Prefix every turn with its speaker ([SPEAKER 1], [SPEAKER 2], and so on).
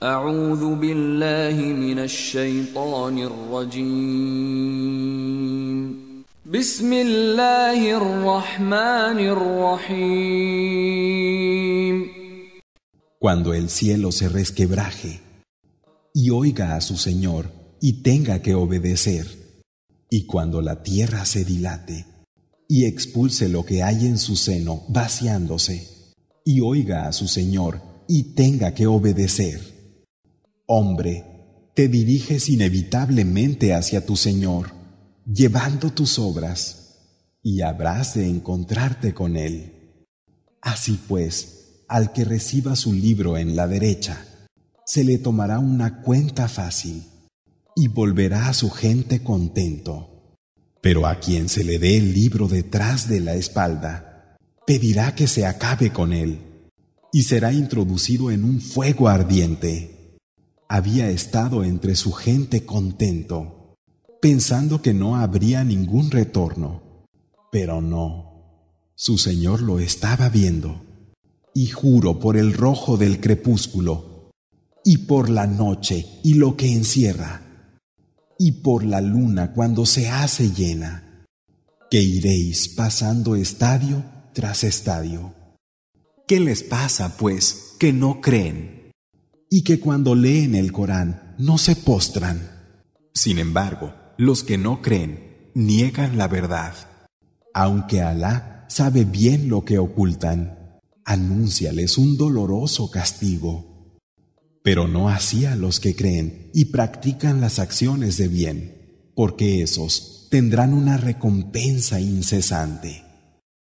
[SPEAKER 1] Cuando el cielo se resquebraje y oiga a su Señor y tenga que obedecer, y cuando la tierra se dilate y expulse lo que hay en su seno vaciándose, y oiga a su Señor y tenga que obedecer. Hombre, te diriges inevitablemente hacia tu Señor, llevando tus obras, y habrás de encontrarte con Él. Así pues, al que reciba su libro en la derecha, se le tomará una cuenta fácil, y volverá a su gente contento. Pero a quien se le dé el libro detrás de la espalda, pedirá que se acabe con él, y será introducido en un fuego ardiente había estado entre su gente contento, pensando que no habría ningún retorno. Pero no, su Señor lo estaba viendo. Y juro por el rojo del crepúsculo, y por la noche y lo que encierra, y por la luna cuando se hace llena, que iréis pasando estadio tras estadio. ¿Qué les pasa, pues, que no creen? y que cuando leen el Corán no se postran. Sin embargo, los que no creen niegan la verdad. Aunque Alá sabe bien lo que ocultan, anúnciales un doloroso castigo. Pero no así a los que creen y practican las acciones de bien, porque esos tendrán una recompensa incesante.